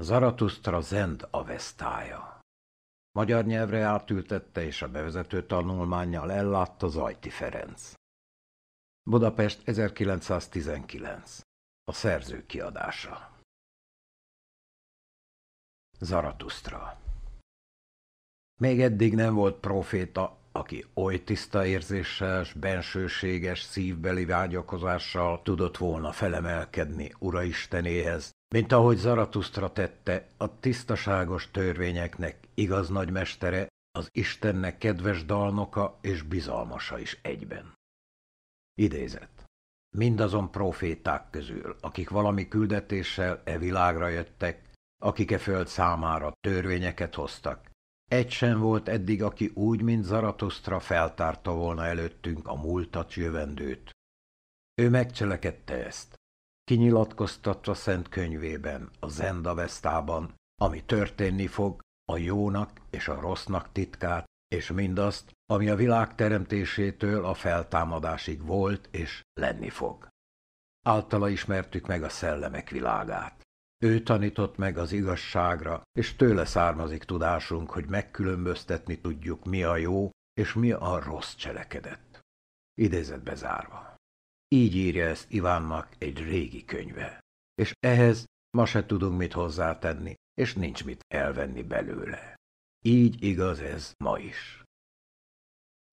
Zaratustra Zend avesztája. Magyar nyelvre átültette, és a bevezető tanulmányjal ellátta Zajti Ferenc. Budapest 1919. A szerző kiadása. Zaratustra Még eddig nem volt proféta, aki oly tiszta érzéssel s bensőséges szívbeli vágyakozással tudott volna felemelkedni Uraistenéhez, mint ahogy Zaratusztra tette, a tisztaságos törvényeknek igaz nagymestere, az Istennek kedves dalnoka és bizalmasa is egyben. Idézet. Mindazon proféták közül, akik valami küldetéssel e világra jöttek, akik e föld számára törvényeket hoztak, egy sem volt eddig, aki úgy, mint Zaratusztra feltárta volna előttünk a múltat, jövendőt. Ő megcselekedte ezt, kinyilatkoztatva szent könyvében, a Zenda Vesztában, ami történni fog, a jónak és a rossznak titkát, és mindazt, ami a világ teremtésétől a feltámadásig volt és lenni fog. Általa ismertük meg a szellemek világát. Ő tanított meg az igazságra, és tőle származik tudásunk, hogy megkülönböztetni tudjuk, mi a jó és mi a rossz cselekedet. Idézet bezárva. Így írja ezt Ivánnak egy régi könyve. És ehhez ma se tudunk mit hozzátenni, és nincs mit elvenni belőle. Így igaz ez ma is.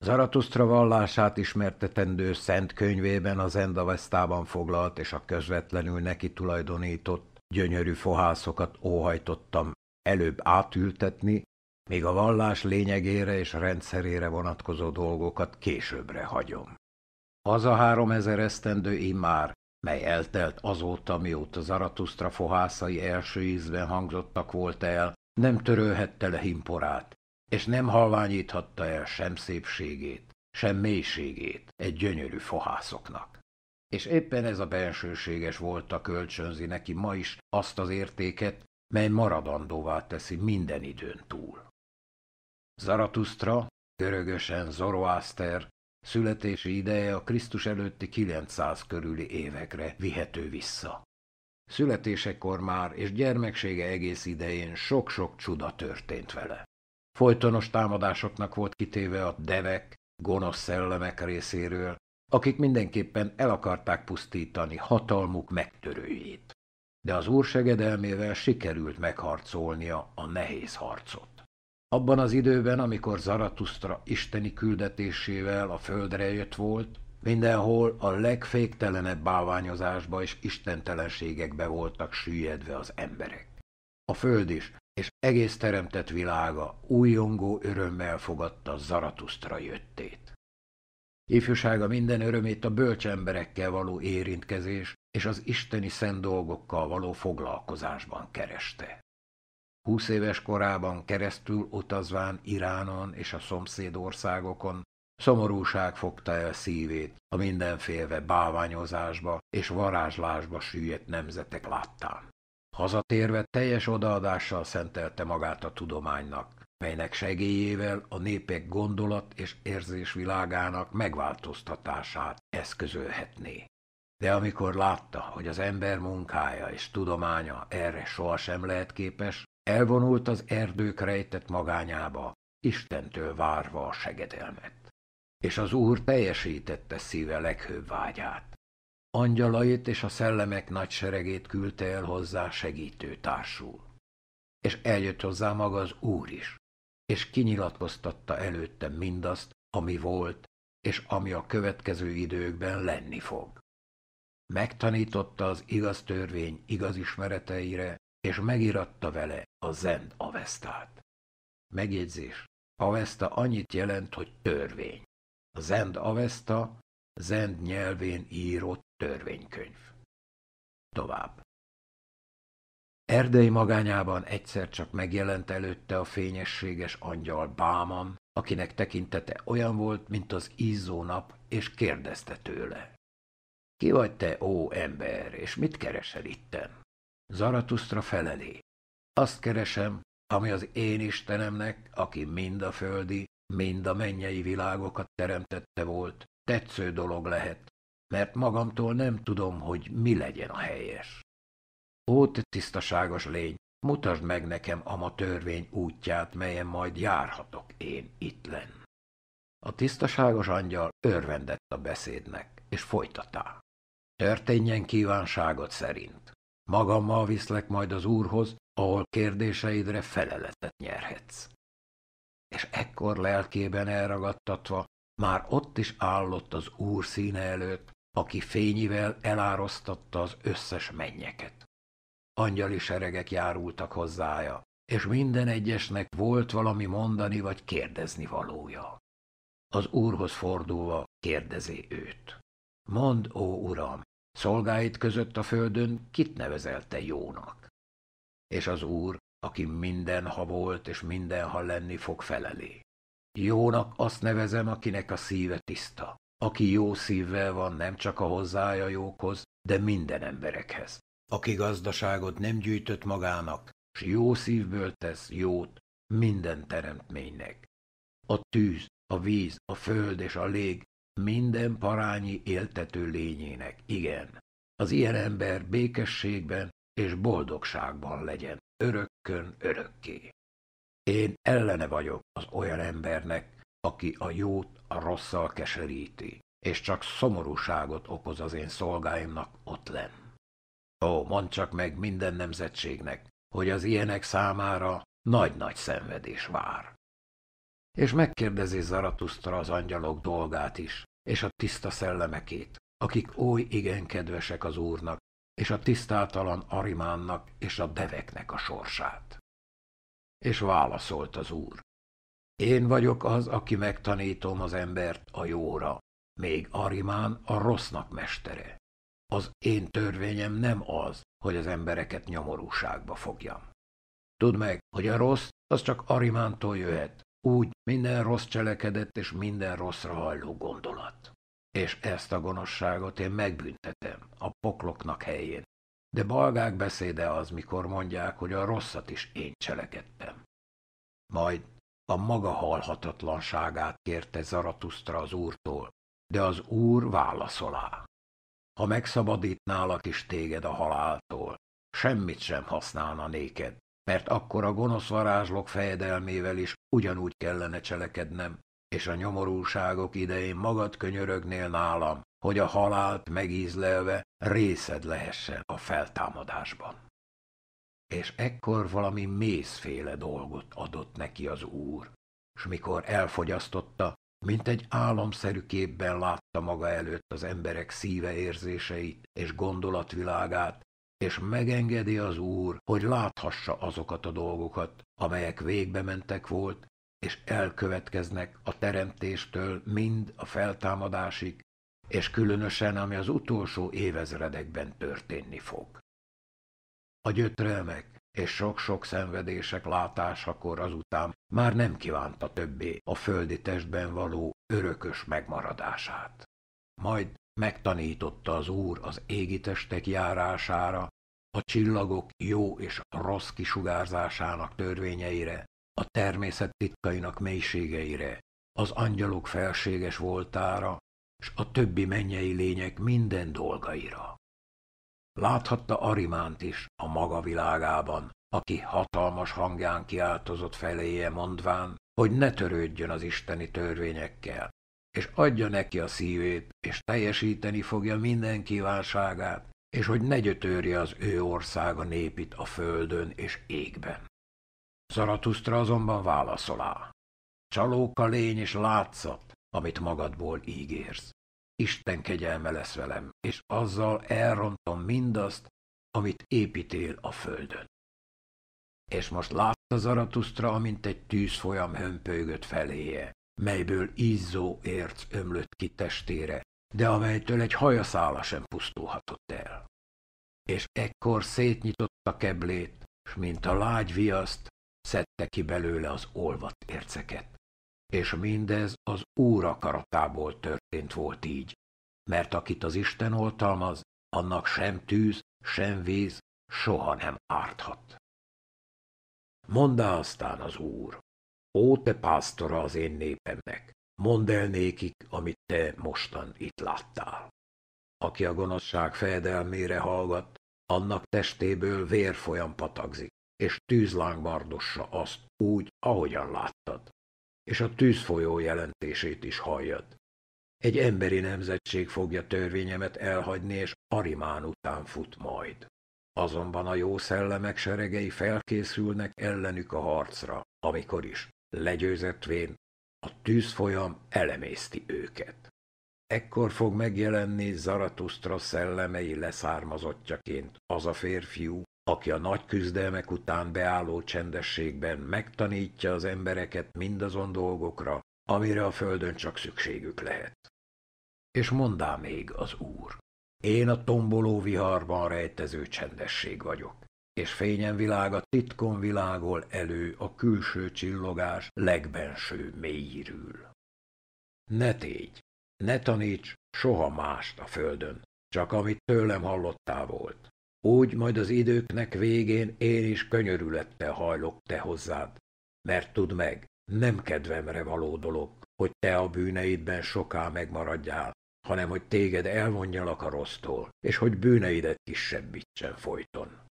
Zaratustra vallását ismertetendő szent könyvében az Endavesztában foglalt és a közvetlenül neki tulajdonított gyönyörű fohászokat óhajtottam előbb átültetni, míg a vallás lényegére és rendszerére vonatkozó dolgokat későbbre hagyom. Az a három ezer esztendő immár, mely eltelt azóta, mióta Zaratusztra fohászai első ízben hangzottak volt el, nem törölhette le himporát, és nem halványíthatta el sem szépségét, sem mélységét egy gyönyörű fohászoknak. És éppen ez a bensőséges volt a kölcsönzi neki ma is azt az értéket, mely maradandóvá teszi minden időn túl. Zaratustra, görögösen Zoroaster, Születési ideje a Krisztus előtti 900 körüli évekre vihető vissza. Születésekor már és gyermeksége egész idején sok-sok csuda történt vele. Folytonos támadásoknak volt kitéve a devek, gonosz szellemek részéről, akik mindenképpen el akarták pusztítani hatalmuk megtörőjét. De az úr segedelmével sikerült megharcolnia a nehéz harcot. Abban az időben, amikor Zaratustra isteni küldetésével a földre jött volt, mindenhol a legféktelenebb báványozásba és istentelenségekbe voltak süllyedve az emberek. A föld is, és egész teremtett világa újongó örömmel fogadta Zaratustra jöttét. Ifjúsága minden örömét a bölcs emberekkel való érintkezés és az isteni szent dolgokkal való foglalkozásban kereste. Húsz éves korában keresztül utazván Iránon és a szomszéd országokon szomorúság fogta el szívét a mindenféle báványozásba és varázslásba süllyedt nemzetek láttán. Hazatérve teljes odaadással szentelte magát a tudománynak, melynek segélyével a népek gondolat és érzésvilágának megváltoztatását eszközölhetné. De amikor látta, hogy az ember munkája és tudománya erre sohasem lehet képes, Elvonult az erdők rejtett magányába, Istentől várva a segedelmet. És az Úr teljesítette szíve leghőbb vágyát. Angyalait és a szellemek nagy seregét küldte el hozzá segítő társul. És eljött hozzá maga az Úr is, és kinyilatkoztatta előtte mindazt, ami volt, és ami a következő időkben lenni fog. Megtanította az igaz törvény igaz ismereteire, és megiratta vele a Zend Avesztát. Megjegyzés. Avesta annyit jelent, hogy törvény. A Zend Avesta Zend nyelvén írott törvénykönyv. Tovább. Erdei magányában egyszer csak megjelent előtte a fényességes angyal Báman, akinek tekintete olyan volt, mint az ízó nap, és kérdezte tőle. Ki vagy te, ó ember, és mit keresel itten? Zaratusztra felelé. Azt keresem, ami az én Istenemnek, aki mind a földi, mind a mennyei világokat teremtette volt, tetsző dolog lehet, mert magamtól nem tudom, hogy mi legyen a helyes. Ó, te tisztaságos lény, mutasd meg nekem a törvény útját, melyen majd járhatok én itt lenn. A tisztaságos angyal örvendett a beszédnek, és folytatá. Történjen kívánságot szerint. Magammal viszlek majd az Úrhoz, ahol kérdéseidre feleletet nyerhetsz. És ekkor lelkében elragadtatva, már ott is állott az Úr színe előtt, aki fényivel elárosztatta az összes mennyeket. Angyali seregek járultak hozzája, és minden egyesnek volt valami mondani vagy kérdezni valója. Az Úrhoz fordulva kérdezi őt. Mondd, ó Uram, Szolgáit között a földön kit nevezelte jónak? És az Úr, aki ha volt és ha lenni fog felelé. Jónak azt nevezem, akinek a szíve tiszta, aki jó szívvel van nem csak a hozzája jókhoz, de minden emberekhez, aki gazdaságot nem gyűjtött magának, s jó szívből tesz jót minden teremtménynek. A tűz, a víz, a föld és a lég minden parányi éltető lényének, igen. Az ilyen ember békességben és boldogságban legyen, örökkön örökké. Én ellene vagyok az olyan embernek, aki a jót a rosszal keseríti, és csak szomorúságot okoz az én szolgáimnak ott len. Ó, mondd csak meg minden nemzetségnek, hogy az ilyenek számára nagy-nagy szenvedés vár és megkérdezi Zaratusztra az angyalok dolgát is, és a tiszta szellemekét, akik oly igen kedvesek az Úrnak, és a tisztátalan Arimánnak és a deveknek a sorsát. És válaszolt az Úr. Én vagyok az, aki megtanítom az embert a jóra, még Arimán a rossznak mestere. Az én törvényem nem az, hogy az embereket nyomorúságba fogjam. Tudd meg, hogy a rossz az csak Arimántól jöhet, úgy minden rossz cselekedet és minden rosszra hajló gondolat. És ezt a gonoszságot én megbüntetem a pokloknak helyén. De balgák beszéde az, mikor mondják, hogy a rosszat is én cselekedtem. Majd a maga halhatatlanságát kérte Zaratusztra az úrtól, de az úr válaszolá. Ha megszabadítnálak is téged a haláltól, semmit sem használna néked, mert akkor a gonosz varázslok fejedelmével is ugyanúgy kellene cselekednem, és a nyomorúságok idején magad könyörögnél nálam, hogy a halált megízlelve részed lehessen a feltámadásban. És ekkor valami mészféle dolgot adott neki az úr, s mikor elfogyasztotta, mint egy álomszerű képben látta maga előtt az emberek szíve érzéseit és gondolatvilágát, és megengedi az Úr, hogy láthassa azokat a dolgokat, amelyek végbe mentek volt, és elkövetkeznek a teremtéstől mind a feltámadásig, és különösen ami az utolsó évezredekben történni fog. A gyötrelmek és sok-sok szenvedések látásakor azután már nem kívánta többé a földi testben való örökös megmaradását. Majd megtanította az Úr az égitestek járására, a csillagok jó és rossz kisugárzásának törvényeire, a természet titkainak mélységeire, az angyalok felséges voltára, s a többi mennyei lények minden dolgaira. Láthatta Arimánt is a maga világában, aki hatalmas hangján kiáltozott feléje mondván, hogy ne törődjön az isteni törvényekkel, és adja neki a szívét, és teljesíteni fogja minden kívánságát, és hogy ne gyötörje az ő országa népit a földön és égben. Zaratustra azonban válaszolá. Csalóka lény és látszat, amit magadból ígérsz. Isten kegyelme lesz velem, és azzal elrontom mindazt, amit építél a földön. És most látta Zaratustra, amint egy tűzfolyam hömpölygött feléje, melyből izzó érc ömlött ki testére, de amelytől egy hajaszála sem pusztulhatott el. És ekkor szétnyitotta keblét, s mint a lágy viaszt, szedte ki belőle az olvat érceket. És mindez az Úr akaratából történt volt így, mert akit az Isten oltalmaz, annak sem tűz, sem víz soha nem árthat. Mondá aztán az Úr, Ó, te pásztora az én népemnek, mondd el nékik, amit te mostan itt láttál. Aki a gonoszság fejedelmére hallgat, annak testéből vér folyam patagzik, és tűzláng bardossa azt úgy, ahogyan láttad. És a tűzfolyó jelentését is halljad. Egy emberi nemzetség fogja törvényemet elhagyni, és Arimán után fut majd. Azonban a jó szellemek seregei felkészülnek ellenük a harcra, amikor is Legyőzetvén a tűzfolyam elemészti őket. Ekkor fog megjelenni Zaratustra szellemei leszármazottjaként az a férfiú, aki a nagy küzdelmek után beálló csendességben megtanítja az embereket mindazon dolgokra, amire a földön csak szükségük lehet. És mondá még az úr, én a tomboló viharban rejtező csendesség vagyok és fényen világa titkon világol elő a külső csillogás legbenső mélyről. Ne tégy, ne taníts soha mást a földön, csak amit tőlem hallottál volt. Úgy majd az időknek végén én is könyörülettel hajlok te hozzád, mert tudd meg, nem kedvemre való dolog, hogy te a bűneidben soká megmaradjál, hanem hogy téged elvonjalak a rossztól, és hogy bűneidet kisebbítsen folyton.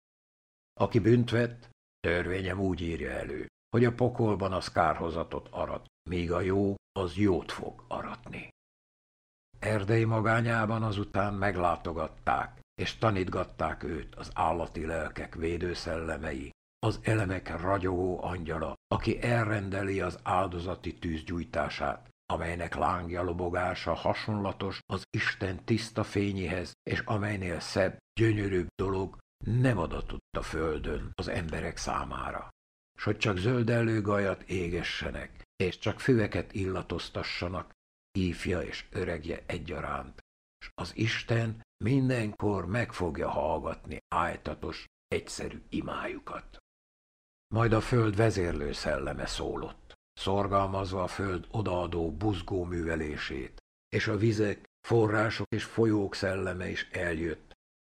Aki bűnt vett, törvényem úgy írja elő, hogy a pokolban az kárhozatot arat, míg a jó az jót fog aratni. Erdei magányában azután meglátogatták, és tanítgatták őt az állati lelkek védőszellemei, az elemek ragyogó angyala, aki elrendeli az áldozati tűzgyújtását, amelynek lángja lobogása hasonlatos az Isten tiszta fényéhez, és amelynél szebb, gyönyörűbb dolog nem adatott a földön az emberek számára, s hogy csak zöld előgajat égessenek, és csak füveket illatoztassanak, ifja és öregje egyaránt, s az Isten mindenkor meg fogja hallgatni ájtatos, egyszerű imájukat. Majd a föld vezérlő szelleme szólott, szorgalmazva a föld odaadó buzgó művelését, és a vizek, források és folyók szelleme is eljött,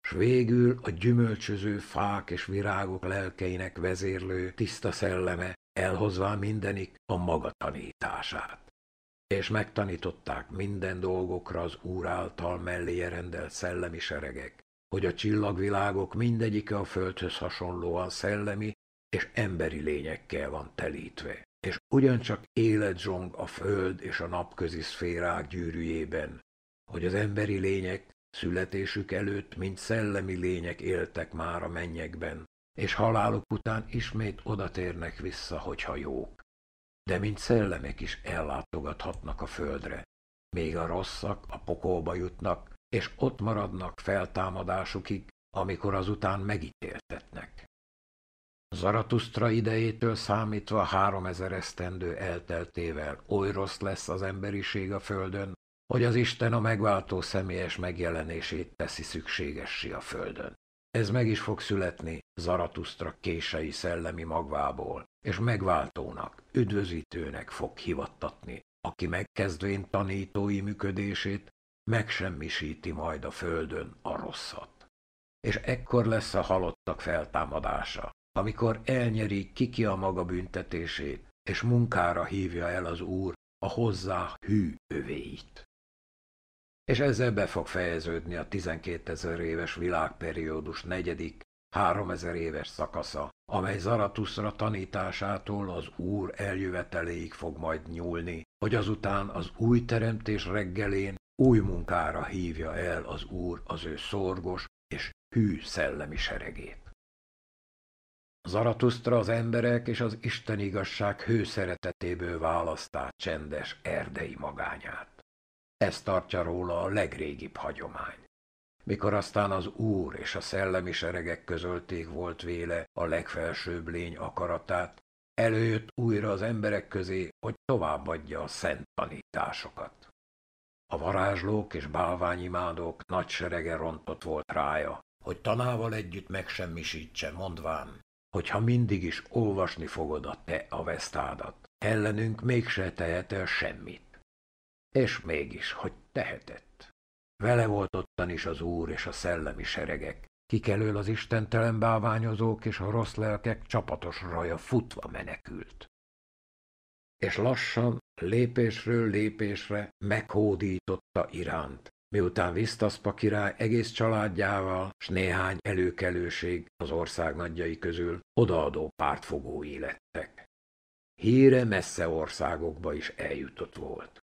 s végül a gyümölcsöző fák és virágok lelkeinek vezérlő tiszta szelleme elhozvá mindenik a maga tanítását. És megtanították minden dolgokra az Úr által melléje rendelt szellemi seregek, hogy a csillagvilágok mindegyike a földhöz hasonlóan szellemi és emberi lényekkel van telítve. És ugyancsak élet zsong a föld és a napközi szférák gyűrűjében, hogy az emberi lények Születésük előtt, mint szellemi lények éltek már a mennyekben, és haláluk után ismét odatérnek vissza, hogyha jók. De mint szellemek is ellátogathatnak a földre. Még a rosszak a pokolba jutnak, és ott maradnak feltámadásukig, amikor azután megítéltetnek. Zaratustra idejétől számítva három ezer esztendő elteltével oly rossz lesz az emberiség a földön, hogy az Isten a megváltó személyes megjelenését teszi szükségessé a földön. Ez meg is fog születni Zaratustra kései szellemi magvából, és megváltónak, üdvözítőnek fog hivattatni, aki megkezdvén tanítói működését megsemmisíti majd a földön a rosszat. És ekkor lesz a halottak feltámadása, amikor elnyeri kiki a maga büntetését, és munkára hívja el az Úr a hozzá hű övéit és ezzel be fog fejeződni a 12 ezer éves világperiódus negyedik, 3000 éves szakasza, amely Zaratusra tanításától az Úr eljöveteléig fog majd nyúlni, hogy azután az új teremtés reggelén új munkára hívja el az Úr az ő szorgos és hű szellemi seregét. Zaratustra az emberek és az Isten igazság hőszeretetéből választá csendes erdei magányát. Ezt tartja róla a legrégibb hagyomány. Mikor aztán az Úr és a szellemi seregek közölték volt véle a legfelsőbb lény akaratát, előjött újra az emberek közé, hogy továbbadja a szent tanításokat. A varázslók és bálványimádók nagy serege rontott volt rája, hogy tanával együtt megsemmisítse, mondván, hogy ha mindig is olvasni fogod a te a vesztádat, ellenünk mégse tehet el semmit. És mégis, hogy tehetett. Vele volt ottan is az úr és a szellemi seregek, kik elől az istentelen báványozók és a rossz lelkek csapatos raja futva menekült. És lassan, lépésről lépésre meghódította iránt, miután Visztaszpa király egész családjával s néhány előkelőség az ország nagyjai közül odaadó pártfogói lettek. Híre messze országokba is eljutott volt.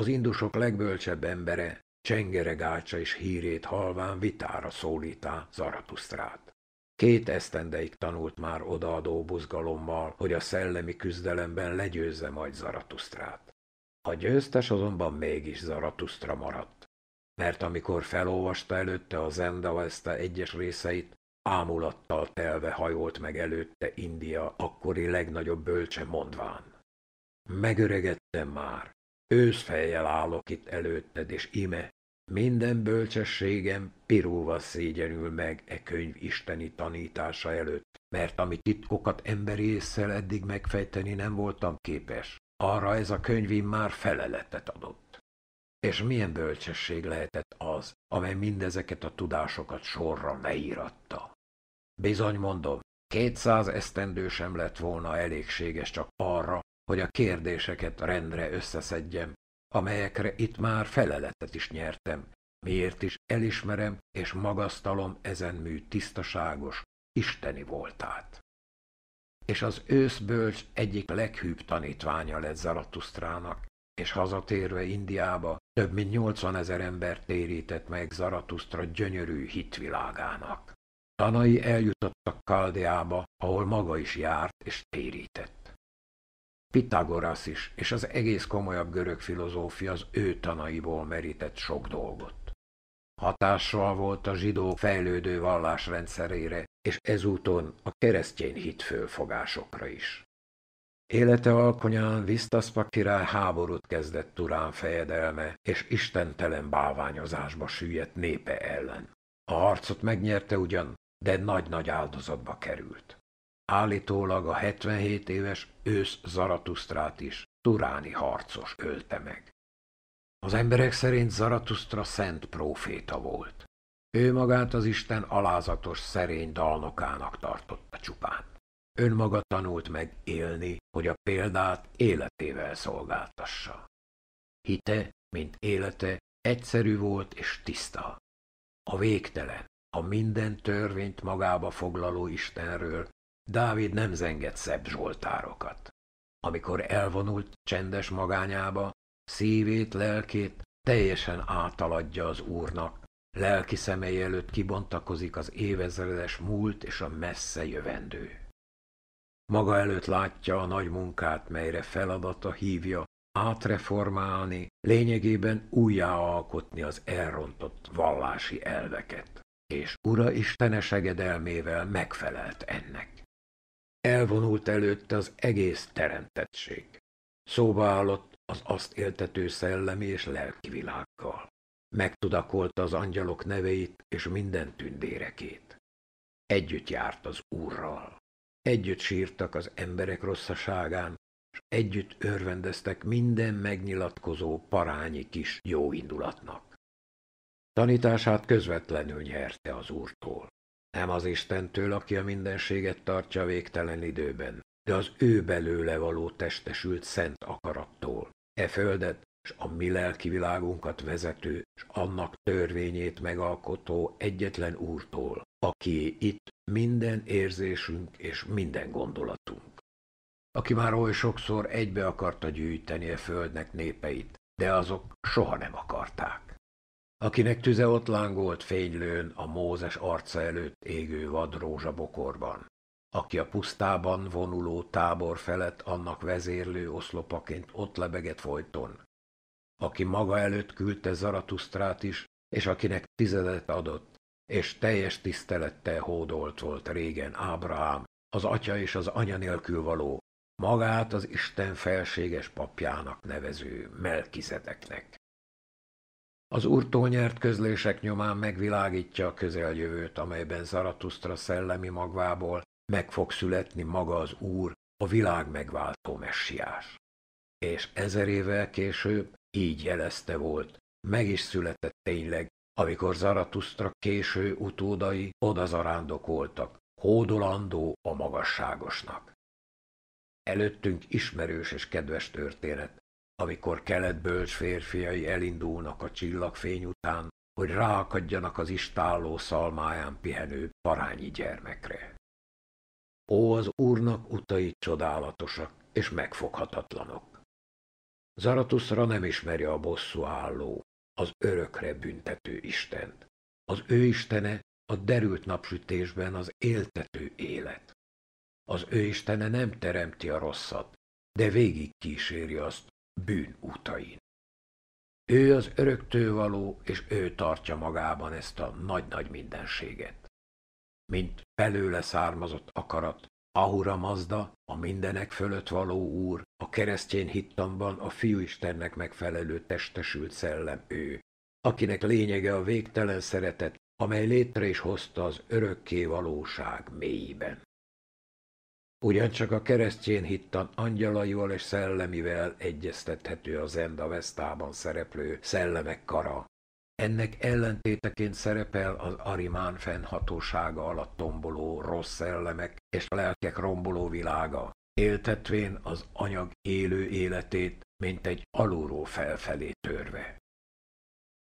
Az indusok legbölcsebb embere, csengere gálcsa és hírét halván vitára szólítá Zaratusztrát. Két esztendeig tanult már odaadó buzgalommal, hogy a szellemi küzdelemben legyőzze majd Zaratusztrát. A győztes azonban mégis Zaratusztra maradt, mert amikor felolvasta előtte a Zendavesta egyes részeit, ámulattal telve hajolt meg előtte India akkori legnagyobb bölcse mondván. Megöregettem már, Őszfejjel állok itt előtted, és ime, minden bölcsességem piróval szégyenül meg e könyv isteni tanítása előtt, mert ami titkokat emberi észszel eddig megfejteni nem voltam képes, arra ez a könyvim már feleletet adott. És milyen bölcsesség lehetett az, amely mindezeket a tudásokat sorra leíratta? Bizony mondom, kétszáz esztendő sem lett volna elégséges csak arra, hogy a kérdéseket rendre összeszedjem, amelyekre itt már feleletet is nyertem, miért is elismerem és magasztalom ezen mű tisztaságos, isteni voltát. És az őszbölcs egyik leghűbb tanítványa lett Zaratusztrának, és hazatérve Indiába több mint 80 ezer ember térített meg Zaratusztra gyönyörű hitvilágának. Tanai eljutottak Kaldeába, ahol maga is járt és térített. Pitagorasz is, és az egész komolyabb görög filozófia az ő tanaiból merített sok dolgot. Hatással volt a zsidó fejlődő vallásrendszerére, és ezúton a keresztény hit fölfogásokra is. Élete alkonyán Visztaszpa király háborút kezdett Turán fejedelme, és istentelen báványozásba süllyedt népe ellen. A harcot megnyerte ugyan, de nagy-nagy áldozatba került. Állítólag a 77 éves ősz Zaratusztrát is turáni harcos ölte meg. Az emberek szerint Zaratusztra szent próféta volt. Ő magát az Isten alázatos szerény dalnokának tartotta csupán. Önmaga tanult meg élni, hogy a példát életével szolgáltassa. Hite, mint élete, egyszerű volt és tiszta. A végtelen, a minden törvényt magába foglaló Istenről Dávid nem zengett szebb zsoltárokat. Amikor elvonult csendes magányába, szívét, lelkét teljesen átaladja az Úrnak, lelki szemei előtt kibontakozik az évezredes múlt és a messze jövendő. Maga előtt látja a nagy munkát, melyre feladata hívja átreformálni, lényegében újjáalkotni az elrontott vallási elveket. És Ura Istene segedelmével megfelelt ennek. Elvonult előtte az egész teremtettség. Szóba állott az azt éltető szellemi és lelki világgal. Megtudakolta az angyalok neveit és minden tündérekét. Együtt járt az Úrral. Együtt sírtak az emberek rosszaságán, és együtt örvendeztek minden megnyilatkozó parányi kis jóindulatnak. Tanítását közvetlenül nyerte az Úrtól nem az Istentől, aki a mindenséget tartja végtelen időben, de az ő belőle való testesült szent akarattól. E földet és a mi lelki világunkat vezető, és annak törvényét megalkotó egyetlen úrtól, aki itt minden érzésünk és minden gondolatunk. Aki már oly sokszor egybe akarta gyűjteni a e földnek népeit, de azok soha nem akarták akinek tüze ott lángolt fénylőn a Mózes arca előtt égő vadrózsa bokorban, aki a pusztában vonuló tábor felett annak vezérlő oszlopaként ott lebegett folyton, aki maga előtt küldte Zaratusztrát is, és akinek tizedet adott, és teljes tisztelettel hódolt volt régen Ábrahám, az atya és az anya nélkül való, magát az Isten felséges papjának nevező Melkizedeknek. Az úrtól nyert közlések nyomán megvilágítja a közeljövőt, amelyben Zaratusztra szellemi magvából meg fog születni maga az Úr, a világ megváltó messiás. És ezer évvel később így jelezte volt, meg is született tényleg, amikor Zaratusztra késő utódai zarándokoltak, hódolandó a magasságosnak. Előttünk ismerős és kedves történet, amikor keletbölcs férfiai elindulnak a csillagfény után, hogy ráakadjanak az istálló szalmáján pihenő parányi gyermekre. Ó, az úrnak utai csodálatosak és megfoghatatlanok. Zaratuszra nem ismeri a bosszú álló, az örökre büntető Istent. Az ő Istene a derült napsütésben az éltető élet. Az ő Istene nem teremti a rosszat, de végig kíséri azt, bűn útain. Ő az öröktől való, és ő tartja magában ezt a nagy-nagy mindenséget. Mint belőle származott akarat, Ahura Mazda, a mindenek fölött való úr, a keresztény hittamban a fiúistennek megfelelő testesült szellem ő, akinek lényege a végtelen szeretet, amely létre is hozta az örökké valóság mélyében. Ugyancsak a keresztjén hittan angyalaival és szellemivel egyeztethető az Enda Vesztában szereplő szellemek kara. Ennek ellentéteként szerepel az Arimán fennhatósága alatt tomboló rossz szellemek és lelkek romboló világa, éltetvén az anyag élő életét, mint egy alulról felfelé törve.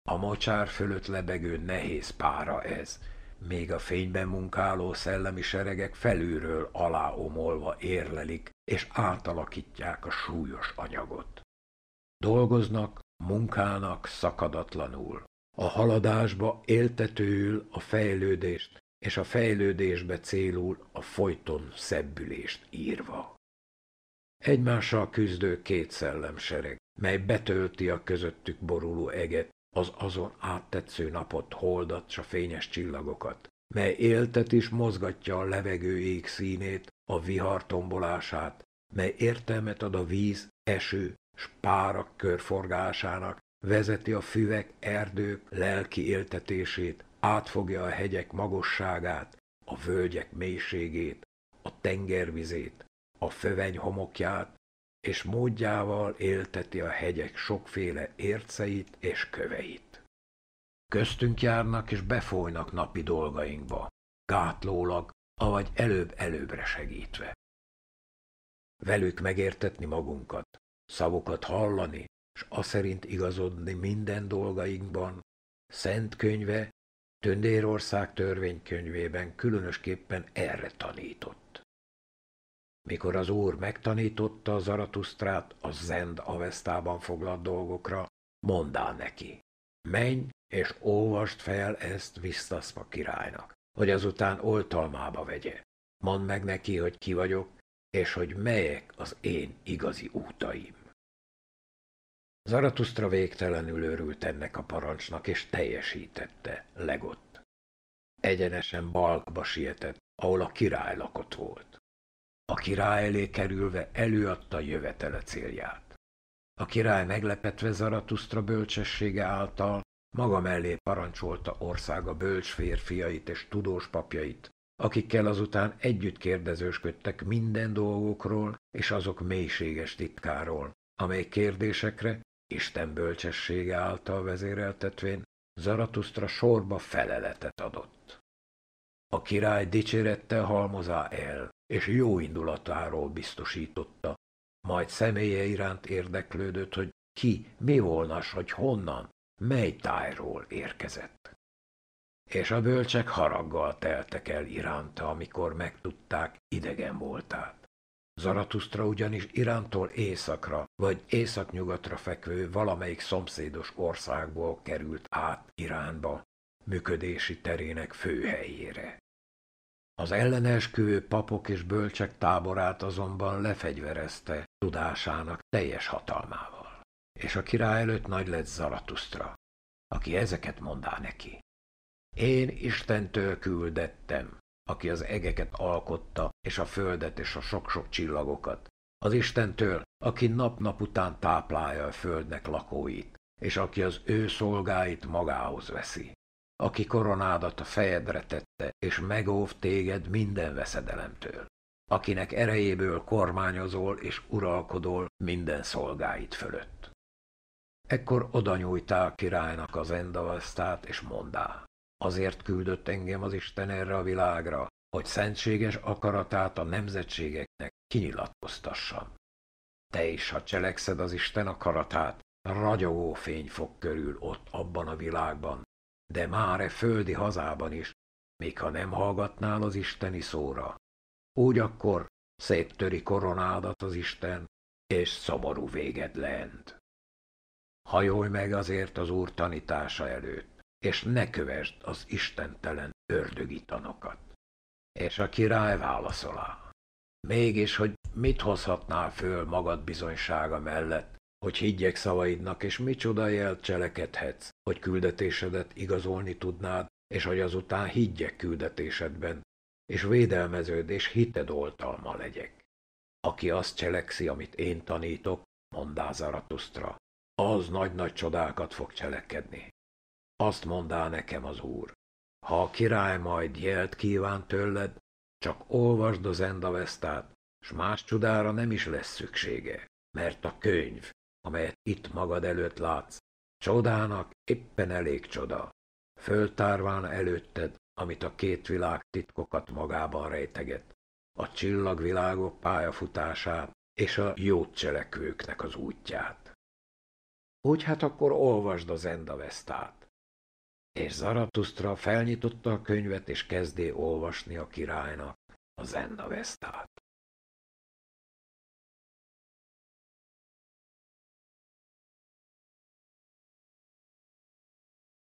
A mocsár fölött lebegő nehéz pára ez, még a fényben munkáló szellemi seregek felülről aláomolva érlelik és átalakítják a súlyos anyagot. Dolgoznak, munkálnak szakadatlanul. A haladásba éltetőül a fejlődést, és a fejlődésbe célul a folyton szebbülést írva. Egymással küzdő két szellemsereg, mely betölti a közöttük boruló eget, az azon áttetsző napot, holdat, s a fényes csillagokat, mely éltet is mozgatja a levegő ég színét, a vihar tombolását, mely értelmet ad a víz, eső, spárak körforgásának, vezeti a füvek, erdők lelki éltetését, átfogja a hegyek magosságát, a völgyek mélységét, a tengervizét, a föveny homokját, és módjával élteti a hegyek sokféle érceit és köveit. Köztünk járnak és befolynak napi dolgainkba, gátlólag, avagy előbb-előbbre segítve. Velük megértetni magunkat, szavokat hallani, s aszerint igazodni minden dolgainkban, szent könyve, Töndérország törvénykönyvében különösképpen erre tanított. Mikor az úr megtanította a Zaratusztrát a Zend Avesztában foglalt dolgokra, mondá neki, menj és olvast fel ezt Visztaszpa királynak, hogy azután oltalmába vegye. Mondd meg neki, hogy ki vagyok, és hogy melyek az én igazi útaim. Zaratusztra végtelenül örült ennek a parancsnak, és teljesítette legott. Egyenesen Balkba sietett, ahol a király lakott volt. A király elé kerülve előadta jövetele célját. A király meglepetve Zaratustra bölcsessége által maga mellé parancsolta országa bölcs férfiait és tudós papjait, akikkel azután együtt kérdezősködtek minden dolgokról és azok mélységes titkáról, amely kérdésekre Isten bölcsessége által vezéreltetvén Zaratustra sorba feleletet adott. A király dicsérette halmozá el, és jó indulatáról biztosította. Majd személye iránt érdeklődött, hogy ki, mi volna, hogy honnan, mely tájról érkezett. És a bölcsek haraggal teltek el iránta, amikor megtudták, idegen voltát. Zaratusztra ugyanis Irántól északra vagy északnyugatra fekvő valamelyik szomszédos országból került át Iránba, működési terének főhelyére. Az ellenesküvő papok és bölcsek táborát azonban lefegyverezte tudásának teljes hatalmával. És a király előtt nagy lett Zaratusztra, aki ezeket mondá neki. Én Istentől küldettem, aki az egeket alkotta, és a földet, és a sok-sok csillagokat. Az Istentől, aki nap-nap után táplálja a földnek lakóit, és aki az ő szolgáit magához veszi aki koronádat a fejedre tette, és megóv téged minden veszedelemtől, akinek erejéből kormányozol és uralkodol minden szolgáid fölött. Ekkor nyújtál királynak az endavasztát, és mondá, azért küldött engem az Isten erre a világra, hogy szentséges akaratát a nemzetségeknek kinyilatkoztassam. Te is, ha cselekszed az Isten akaratát, ragyogó fény fog körül ott abban a világban, de máre földi hazában is, még ha nem hallgatnál az isteni szóra. Úgy akkor széttöri koronádat az Isten, és szomorú véged lent. Hajolj meg azért az Úr tanítása előtt, és ne kövesd az istentelen ördögi tanokat. És a király e válaszolá. Mégis, hogy mit hozhatnál föl magad bizonysága mellett, hogy higgyek szavaidnak, és micsoda jel cselekedhetsz, hogy küldetésedet igazolni tudnád, és hogy azután higgyek küldetésedben, és védelmeződ és hited oltalma legyek. Aki azt cselekszi, amit én tanítok, mondá Zaratusztra, az nagy-nagy csodákat fog cselekedni. Azt mondá nekem az Úr, ha a király majd jelt kíván tőled, csak olvasd az endavesztát, s más csodára nem is lesz szüksége, mert a könyv amelyet itt magad előtt látsz. Csodának éppen elég csoda. Föltárván előtted, amit a két világ titkokat magában rejteget. A csillagvilágok pályafutását és a jó cselekvőknek az útját. Úgy hát akkor olvasd az Endavesztát. És Zaratustra felnyitotta a könyvet, és kezdé olvasni a királynak az Endavesztát.